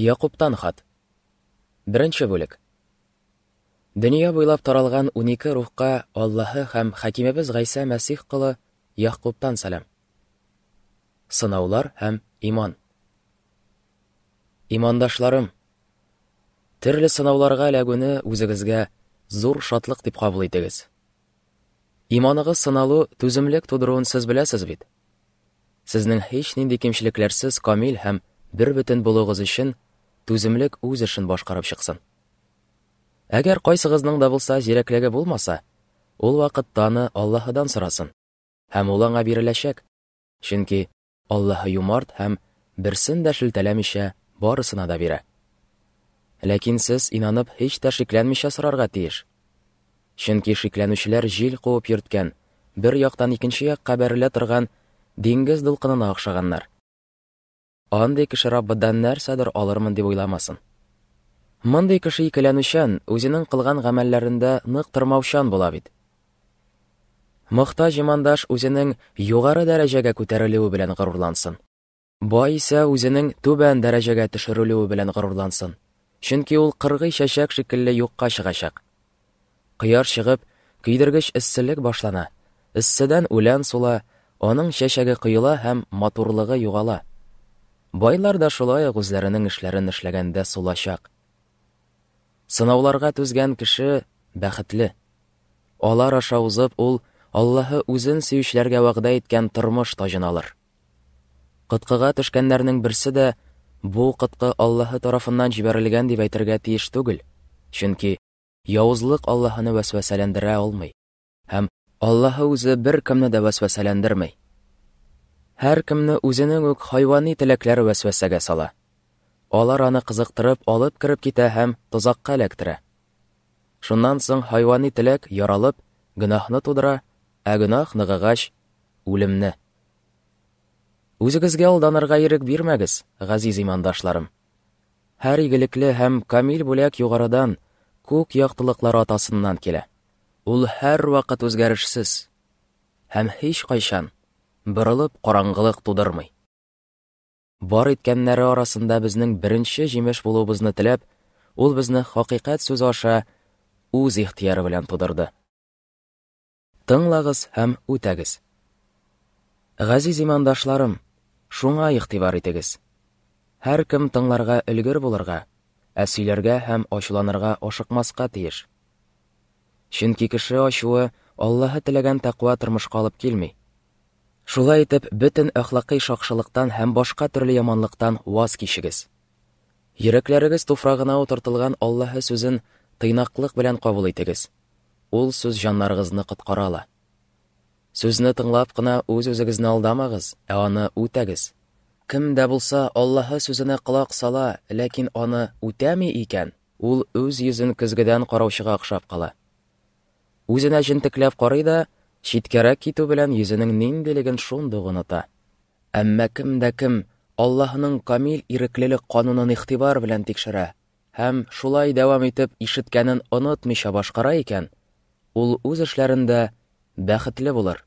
Яқұптан хат бірінші бөлік Дүния бойлап таралған 12 рухқа аллаһы һәм хакимебіз ғайса мәсих қылы яқұптан сәлем сынаулар һәм иман имандашларым тірлі сынауларға әләгіні өзіңізге зур шатлық деп қабыл етіңіз иманығыз сыналу төзімлік тудыруын сіз білесіз бит Сізнің һеч нинди кемшіліктерсіз камил һәм бір бүтін болуғыз үшін түзімлік өз ішін башқарып шықсын әгәр қайсығызның да болса зирәклеге болмаса, ол вакытта аны аллаһыдан сұрасын һәм ул аңа чөнки аллаһы юмарт һәм берсен дә шелтәләмичә барысына да бирә ләкин сез инанып һич тә шикләнмичә сорарга тиеш чөнки шикләнүчеләр жел куып йөрткән бер яктан икенче якка бәрелә торган диңгез дулкынына андай кіші раббыдан нәрсәдір алырмын деп ойламасын мындай кіші икеләнүчән үзенең кылган гамәлләрендә нык тормаучан була бит мохтаж имандаш үзенең югары дәрәжәгә күтәрелүе белән горурлансын бай исә үзенең түбән дәрәҗәгә төшерелүе белән горурлансын чөнки ул кыргый чәчәк шикелле юкка чыгачак кояш чыгып көйдергеч эсселек башлана эсседән үлән сула аның чәчәге кыйыла һәм матурлыгы югала байлар да шулай ук үзләренең эшләрен эшләгәндә сулашак. сынауларга түзгән кеше бәхетле алар аша узып ул аллаһы үзен сөючеләргә вәгъдә иткән тормыш таҗын алыр кыткыга төшкәннәрнең берсе дә бу кытқы Аллаһы тарафыннан җибәрелгән дип әйтергә тиеш түгел. Чөнки явызлык Аллаһыны вәсвәсәләндерә алмый. Һәм Аллаһы үзе бер кемне дә вәсвәсәләндермәй һәр кемне үзенең үк хайвани теләкләре вәсвәсәгә сала. Алар аны кызыктырып алып кирип китә һәм тузакка эләктерә. Шуннан соң хайвани теләк яралып, гынахны тудыра, ә гөнаһ ныгыгач үлемне. Үзегезгә алданырга ирек бирмәгез, газиз имандашларым. Һәр игелекле һәм камил бүләк югарыдан, күк яктылыклар атасыннан килә. Ул һәр вакыт үзгәрешсез һәм һич кайчан бұрылып қараңғылық тудырмай бар иткәннәре арасында бірінші жемеш болу булуыбызны тіләп, ол бізні хақиқат сөз аша үз ихтыяры белән тудырды тыңлагыз һәм үтәгіз. ғазиз имандашларым шуңа игътибар итегез һәркем тыңларга өлгер булырга ә сөйләргә һәм ачуланырга ашыкмаска тиеш чөнки кеше ачуы аллаһы теләгән тәкъва тормышка алып килми Шулай итеп, бөтен әхлақи шақшылықтан һәм башка төрле яманлыктан уаз кичегез. Йөрәкләрегез туфрагына утыртылган Аллаһы сүзен тыйнаклык белән кабул итегез. Ул сүз җаннарыгызны коткара ала. Сүзне тыңлап кына үз-үзегезне алдамагыз, ә аны үтәгез. Кем дә булса Аллаһы сүзенә колак сала, ләкин аны үтәми икән, ул үз йөзен көзгедән караучыга охшап кала. Үзенә җентекләп карый да, читкәрәк китү белән йөзенең ниндилеген шундук оныта әммә кемдә кем аллаһның камил иреклелек канунын игътибар белән тикшерә һәм шулай дәвам итеп ишеткәнен онытмыйча башкара икән ул үз эшләрендә бәхетле булыр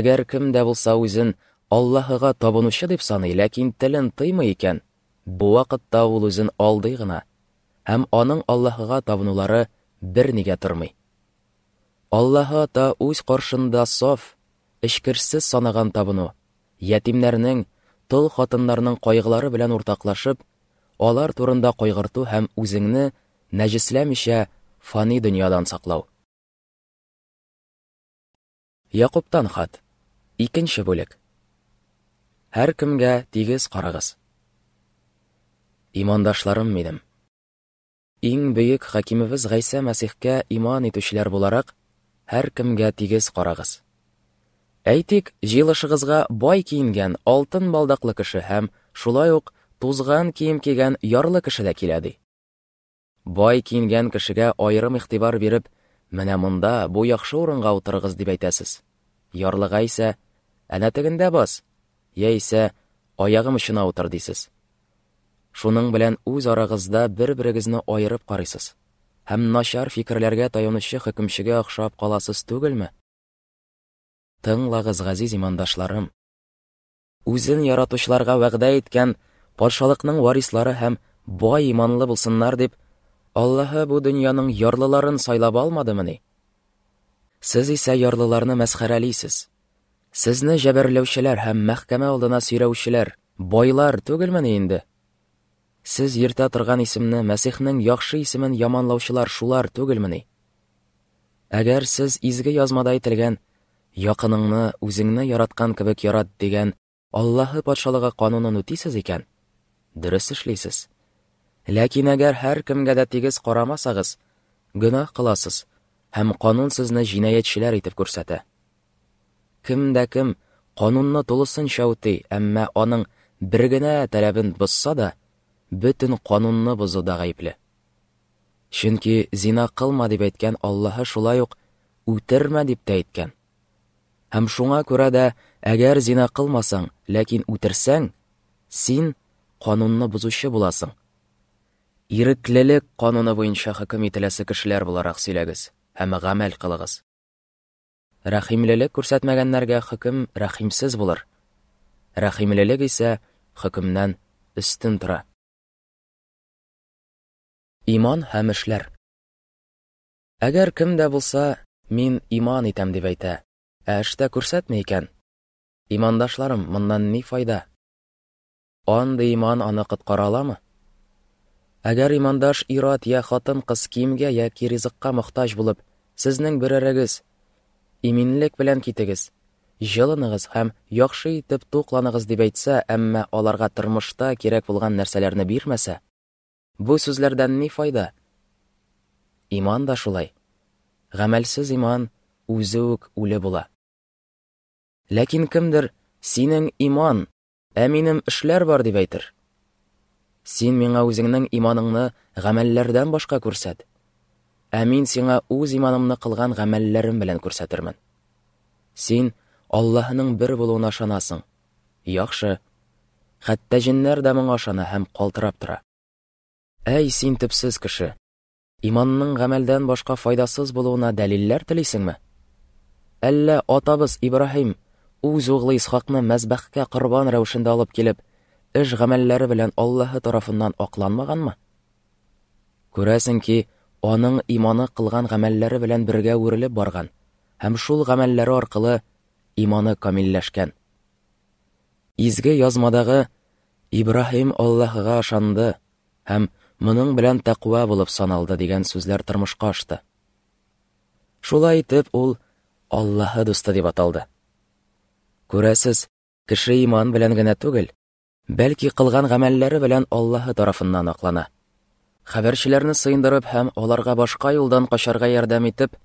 әгәр кем булса үзен аллаһыга табынучы дип саный ләкин телен тыймый икән бу вакытта ул үзен алдый гына һәм аның аллаһыга табынулары бер нигә тормый Аллаһы та үз қоршында соф, ішкірсіз санаған табыну, ятимнәрнең, тол хатыннарның қойғылары белән ортақлашып, олар турында қойғырту һәм үзеңне нәжисләмичә фани дөньядан сақлау. Якубтан хат. икенші бөлік. Һәр кемгә тигез қарағыз. Имандашларым минем. Иң бөек хакимебез ғайса Мәсихкә иман итүчеләр буларак, һәр кімге тигіз қарағыз әйтик жиылышығызға бай киінген алтын балдақлы кіші һәм шулай ук тузған киім киген ярлы кіші дә киләди бай киінгән кешегә айрым игътибар биреп менә монда бу яхшы урынга утырыгыз дип әйтәсез ярлыга исә әнә тегендә бас яисә аягым очына утыр дисез шуның белән үз арагызда бер берегезне айырып карыйсыз һәм начар фикерләргә таянучы хөкемчегә охшап каласыз түгелме? Тыңлагыз, газиз имандашларым. Үзен яратучыларга вәгъдә иткән патшалыкның варислары һәм бай иманлы булсыннар дип, Аллаһы бу дөньяның ярлыларын сайлап алмадымыни? Сез исә ярлыларны мәсхәрәлисез. Сезне җәберләүчеләр һәм мәхкәмә алдына сөйрәүчеләр байлар түгелмени инде? Сіз ерта тұрған есімні мәсіхнің яқшы есімін яманлаушылар шулар түгілміні? Әгәр сіз изгі язмадай тілген «Яқыныңны, өзіңні яратқан кібік ярат» деген Аллаһы патшалығы қанунын өтейсіз екен, дұрыс ішлейсіз. Ләкин әгәр һәр кімгә дә тегіз қарамасағыз, гүнәх қыласыз, һәм қанун сізні жинаятшілер итеп көрсәтә. Кім дә кім қанунны тулысын шәуті, әммә аның бір генә тәләбін да, бүтін қонунны бұзуда ғайыплі. Чүнки зина қылма деп айтқан Аллаһы шулай ук үтермә деп те айтқан. Һәм шуңа күрә дә әгәр зина қылмасаң, ләкин үтерсәң, син қонунны бұзушы боласың. Иреклелек қонуны буенча хөкем ителәсе кешеләр буларак сөйләгез һәм гамәл кылыгыз. Рәхимлелек күрсәтмәгәннәргә хөкем рәхимсез булыр. Рәхимлелек исә хөкемнән өстен тора иман һәм эшләр әгәр кем дә булса мин иман итәм дип әйтә ә тә икән имандашларым моннан ни файда андый иман аны коткара аламы әгәр имандаш ират йә хатын кыз киемгә яки ризыкка мохтаҗ булып сезнең берәрегез иминлек белән китегез җылыныгыз һәм яхшы итеп тукланыгыз дип әйтсә әммә аларға тормышта кирәк булган нәрсәләрне бирмәсә Bu сөзлерден не файда? Иман да шулай. Ғамәлсіз иман o'ziuk o'li bo'la. бола. Ләкин sening iymon, иман минем эшләр бар дип әйтер. Син миңа үзеңнең иманыңны гамәлләрдән башка көрсәт. Ә мин сиңа иманымны қылған гамәлләрем белән күрсәтермен. Син Аллаһның бір болуына ашанасың. Яқшы Хәтта җиннәр дә моңа ышана һәм калтырап тора әй син түпсіз кіші иманның ғәмәлдән башқа файдасыз болуына дәлилләр тілейсіңме? әллә атабыз ибраһим үз уғлы исхақны мәзбәхкә құрбан рәвешендә алып келіп іш ғәмәлләре белән аллаһы тарафыннан ақланмағанмы? күрәсең ки аның иманы қылған ғәмәлләре белән бергә үрелеп барган һәм шул ғәмәлләре аркылы иманы камилләшкән изге язмадағы ибраһим аллаһыға ышанды һәм мұның білән тәқуа болып саналды деген сөзлер тұрмышқа ашты шулай итеп ол аллаһы дұсты деп аталды көрәсіз кіші иман білән генә түгел бәлки қылған ғәмәлләре білән Аллахы тарафыннан ақлана. хәбәрчеләрне сыйындырып һәм аларга башқа юлдан қашарға ярдәм итеп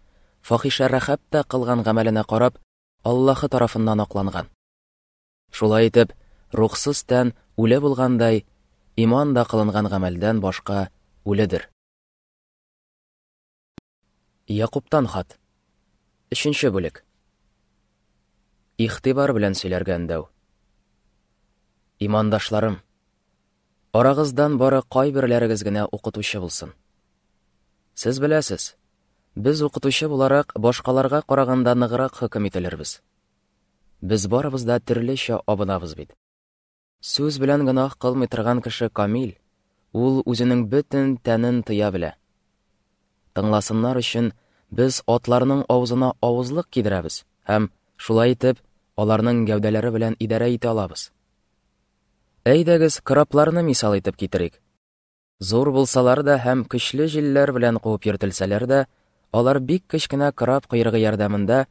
фахиша рәхәп тә қылған ғәмәліне қарап аллаһы тарафыннан ақланған. шулай итеп рухсыз тән үле болғандай иман да қылынған ғамәлдән башқа үледір яқұптан хат үшінші бөлік ихтибар білән сөйлерген имандашларым арағыздан бары қой генә укытучы булсын Сіз біләсіз, біз укытучы буларак башкаларга караганда ныграк біз. ителербез без барыбыз да абынабыз бит Сөз білән гынах қылмай тұрған кіші Камил, ул өзінің бүтін тәнін тыя білә. Тыңласынлар үшін біз атларның аузына ауызлық кидірәбіз, һәм шулай итеп, аларның гәүдәләре белән идәрә итә алабыз. Әйдәгіз крапларны мисал итеп китерик. Зор булсалар да һәм көчле җилләр білән қуып йөртелсәләр дә, алар бик кечкенә крап койрыгы ярдәмендә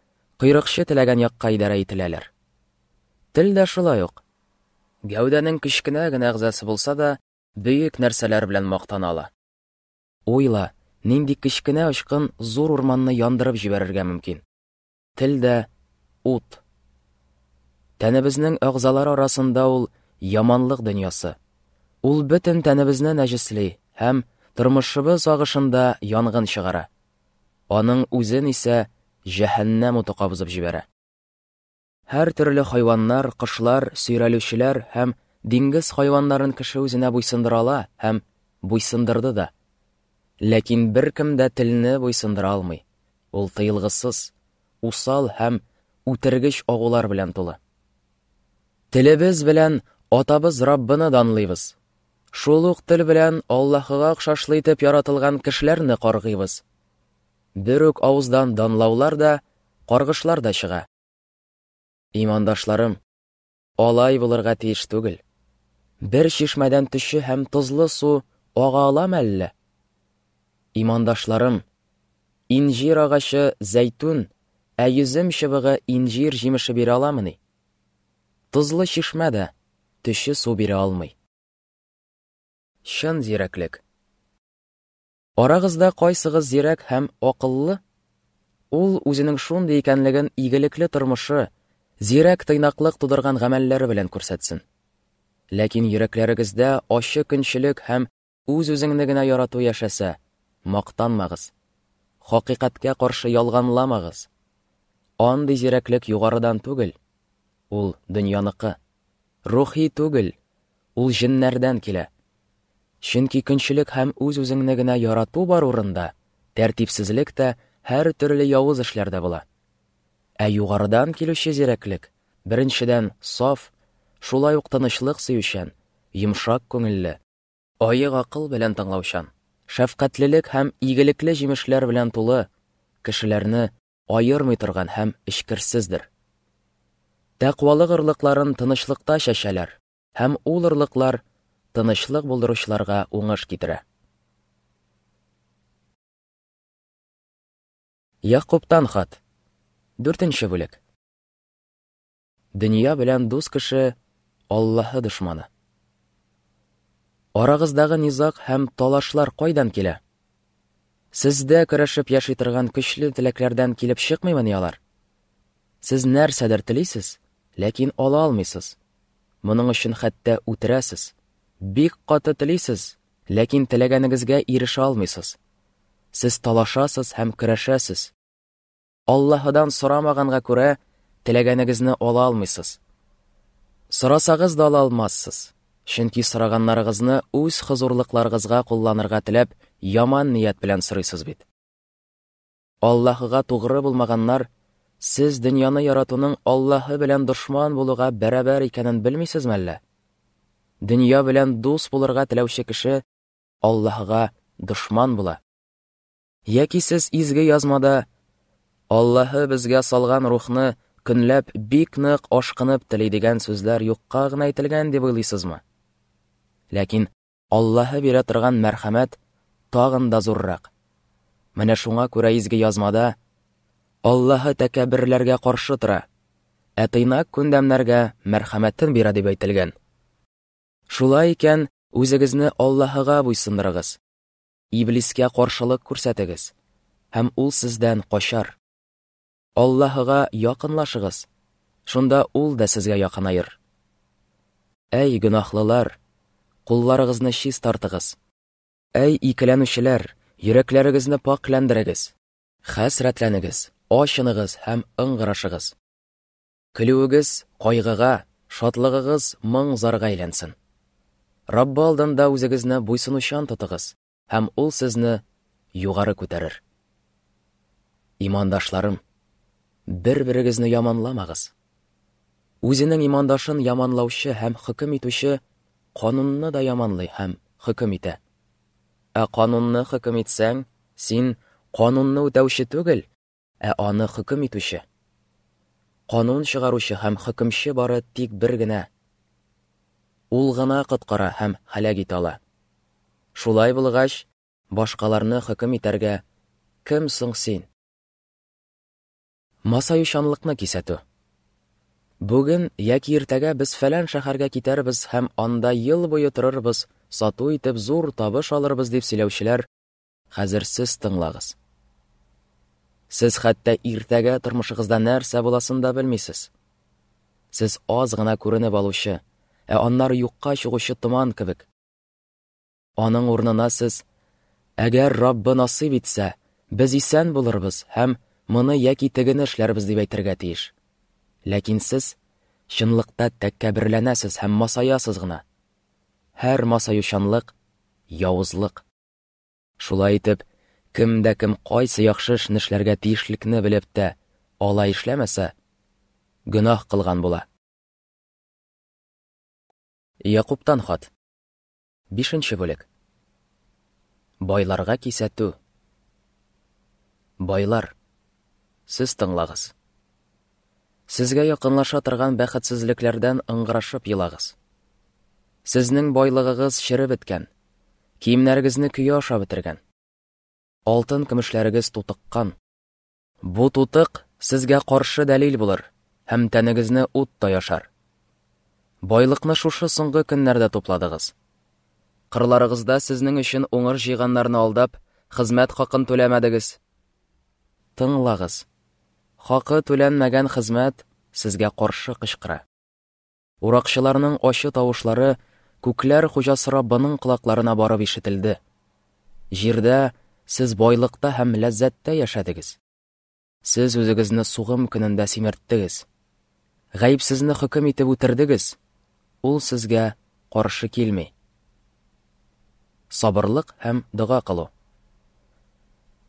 койрыкчы теләгән якка идәрә ителәләр. Тел шулай ук гәүдәнең кішкіне генә ағзасы болса да бөек нәрселер белән мақтан ала уйла нинди кішкіне очкын зор урманны яндырып җибәрергә мөмкин Тілдә ут тәнебезнең ағзалары арасында ул яманлық дөньясы ул бөтен тәнебезне нәҗесли һәм тормышыбыз сағышында янғын шығара. аның үзен исә җәһәннәм уты җибәрә Һәр төрле хайваннар, кошлар, сөйрәлүчеләр һәм диңгез хайваннарын кеше үзенә буйсындырала һәм буйсындырды да. Ләкин кем дә телне буйсындыра алмый. Ул тыйылгысыз, усал һәм үтергеч агулар белән тулы. Телебез белән атабыз Раббыны данлыйбыз. Шул ук тел белән Аллаһыга охшашлы итеп яратылган кешеләрне каргыйбыз. Бер үк авыздан данлаулар да, каргышлар да чыга имандашларым олай болырға тиіш түгіл бір шишмәдән түші һәм тұзлы су аға алам әллә имандашларым инжир ағашы зәйтун, ә жүзім инжир жеміші бере аламыни тұзлы шишмә түші су бере алмай шын зираклік арағызда қайсығыз зирәк һәм ақыллы ул үзенең шундый икәнлеген игелекле тормышы зирәк тыйнақлық тудырған ғәмәлләре белән күрсәтсен. Ләкин йөрәкләрегездә ошы көнчелек һәм үз-үзеңне генә ярату яшәсә, мақтанмагыз. Хакыйкатькә каршы ялганламагыз. Андый зирәклек югарыдан түгел. Ул дөньяныкы. Рухи түгел. Ул җиннәрдән килә. Чөнки көнчелек һәм үз-үзеңне генә ярату бар урында, тәртипсезлек тә һәр төрле явыз эшләрдә була ә юғарыдан келуші біріншіден соф, шулай ук тынычлык сөйүшән йомшак күңелле қыл акыл белән тыңлаучан һәм игелекле җимешләр белән тулы кешеләрне айырмый торган һәм эчкерсездер тәкъвалык ырлыкларын тынычлыкта чәчәләр һәм ул ырлыклар тынычлык булдыручыларга уңыш китерә Яқубтан хат Дүртінші бөлек. Дүния білән дус кіші Аллаһы дұшманы. Орағыздағы низақ һәм талашлар қойдан келе? Сізді күрәшіп яши тұрған күшлі келіп килеп мәне алар? Сіз нәрсәдер ләкин ала алмыйсыз. Мұның өчен хәтта үтерәсез. Бик қаты телисез, ләкин теләгәнегезгә иріші алмыйсыз. Сіз талашасыз һәм көрәшәсез. Аллаһыдан сұрамағанға күрә тіләгәнегізні ола алмайсыз. Сұрасағыз да ала алмассыз. Чөнки сұрағаннарығызны өз хызурлықларығызға қолланырға тіләп, яман ният білән сұрайсыз бит. Аллаһыға туғыры булмаганнар, сіз дүнияны яратуның Аллаһы білән дұшман болуға бәрәбәр икәнен белмисезме әллә? Дөнья білән дус болырға теләүче кеше Аллаһыға дұшман бола. Яки сіз изге язмада Аллаһы бізге салған рухны күнләп бик нык ашкынып сөздер сүзләр юкка гына әйтелгән дип уйлыйсызмы? Ләкин Аллаһы бирә торган мәрхәмәт тагын да зуррак. Менә шуңа күрә изге язмада Аллаһы тәкәбберләргә каршы тора, ә тыйна күндәмнәргә мәрхәмәтен бирә дип әйтелгән. Шулай икән, үзегезне Аллаһыга буйсындырыгыз. Иблискә каршылык күрсәтегез, һәм ул сездән качар. Аллаһыға яқынлашығыз. Шунда ул да сезгә яқынайыр. Әй гөнаһлылар, кулларыгызны шиз тартыгыз. Әй икеләнүчеләр, йөрәкләрегезне пакләндерегез. Хәсрәтләнегез, ашынығыз һәм ыңгырашыгыз. Көлүегез кайгыга, шатлыгыгыз мың зарга әйләнсен. Раббы алдында үзегезне буйсынучан тотыгыз һәм ул сезне югары күтәрер. Имандашларым, бір бірігізні яманламағыз өзінің имандашын яманлаушы һәм хөкім етуші, қанунны да яманлай һәм хөкім итә ә қанунны хөкім итсәң син қанунны үтәуші түгел ә аны хөкім итуші қанун шығарушы һәм хөкімші бары тик бір генә ул ғына құтқара һәм һәләк итә ала шулай булғач башқаларны хөкем итәргә кем соң син масаюшанлыкны кисәтү бүген яки иртәгә без фәлән шәһәргә китәрбез һәм анда йыл буе торырбыз сату итеп зур табыш алырбыз дип сөйләүчеләр хәзер сез тыңлагыз сез хәтта иртәгә тормышыгызда нәрсә буласын да белмисез сез аз гына күренеп алучы ә аннары юкка чыгучы туман кебек аның урынына сез әгәр раббы насыйп итсә без исән булырбыз һәм мұны яки тігіні шләрбіз деп әйтергә тиеш ләкин сіз чынлыкта тәккәберләнәсез һәм масаясыз гына һәр масаюшанлык явызлык шулай итеп кемдә кем кайсы яхшы эшне эшләргә тиешлекне белеп тә алай эшләмәсә гөнаһ кылган була Якубтан хат 5 бүлек Байларга кисәтү Байлар сіз тыңлағыз сізге якынлаша торган бәхетсізлекләрдән ыңгырашып елағыз сезнең байлыгыгыз шіріп біткен, киемнәрегезне күйе аша бітірген. алтын көмешләрегез тутыккан Бұ тутык сізге қоршы дәлел болыр һәм тәнегезне утта яшар байлықны шушы соңғы көннәрдә топладығыз. кырларыгызда сезнең өчен уңыр җыйганнарны алдап хезмәт хақын түләмәдегез Тыңлағыз. Хақы төленмәгән хызмәт сізге қоршы қышқыра. Урақшыларының ошы тауышлары күкләр хуҗасы Раббының колакларына барып ишетілді. Җирдә сіз бойлықта һәм ләззәттә яшәдегез. Сіз өзігізіні суғым көнендә семерттігіз. Гаепсезне хөкем итеп үтердегез. Ул сезгә каршы килми. Сабырлык һәм дога кылу.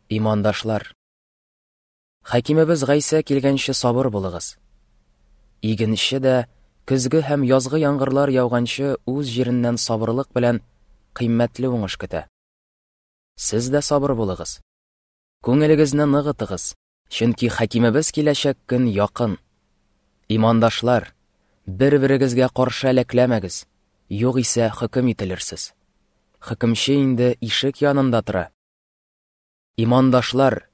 Имандашлар, хакиміміз ғайса келгенші сабыр болығыз. игінші дә күзгі һәм язғы яңғырлар яуғаншы өз жерінден сабырлық белән қиммәтле оңыш көтә сез дә сабыр болығыз көңіліңізне нығытығыз чөнки хакимебез киләчәк көн якын имандашлар бер берегезгә каршы әләкләмәгез исә хөкем ителерсіз. хөкемче инде ишек янында тора имандашлар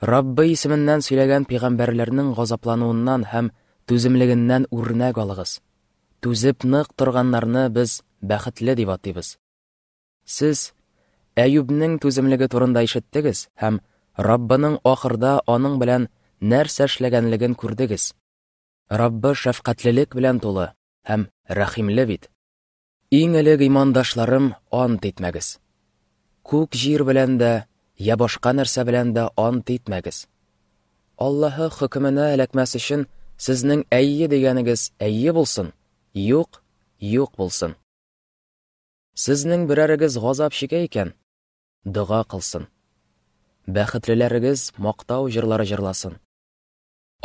Раббы исеменнән сөйләгән ғазаплануынан газаплануыннан һәм түземлегеннән үрнәк алыгыз. Түзеп нык торганнарны без бәхетле дип атыйбыз. Сез Әйүбнең түземлеге турында ишеттегез һәм Раббының ахырда аның белән нәрсә эшләгәнлеген күрдегез. Раббы шәфкатьлелек белән тулы һәм рәхимле бит. Иң элек имандашларым ант итмәгез. Күк җир белән я boshqa narsa bilan да он титмәгез. Аллаһы хөкеменә эләкмәс өчен сезнең әйе дигәнегез әйе булсын, юк, юк булсын. Сезнең берәрегез газап чикә икән, дога кылсын. Бәхетлеләрегез мактау җырлары җырласын.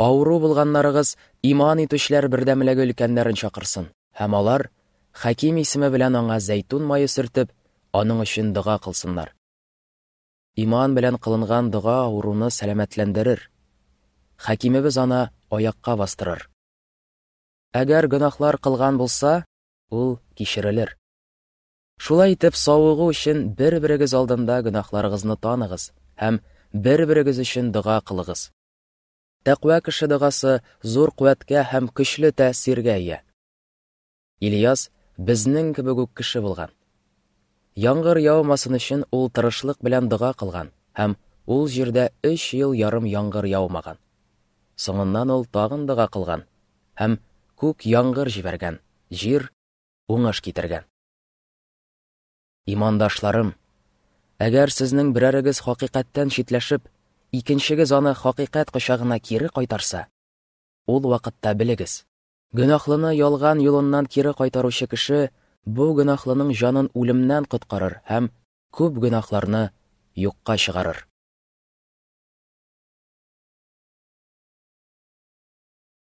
Ауру булганнарыгыз иман итүчеләр бердәмлеге өлкәннәрен чакырсын һәм алар Хаким исеме белән аңа зәйтун майы сөртеп, аның өчен дога кылсыннар иман білән қылынған дұға ауруны сәламәтләндерер. Хәкимебез ана аяққа бастырыр. Әгәр гынақлар қылған болса, ул кишерелер. Шулай итеп сауығы үшін бер-берегез алдында гөнаһларыгызны таныгыз һәм бер-берегез үшін дога қылығыз. Тәқуә кеше догасы зур қуәткә һәм көчле тәсиргә ия. Ильяс безнең кебек үк яңғыр яумасын үшін ол тырышлык белән дога кылган һәм ол җирдә өч ел ярым яңғыр яумаған. соңыннан ол тагын қылған кылган һәм күк яңғыр жіберген, жер уңыш китергән имандашларым әгәр сіздің берәрегез хақиқаттан читләшеп икенчегез аны хақиқат кочагына кире қайтарса. ол вакытта белегез гөнаһлыны ялган юлыннан кире қайтарушы кеше Бұл гынахлының жанын өлімнен құтқарыр һәм көп гынахларны юққа шығарыр.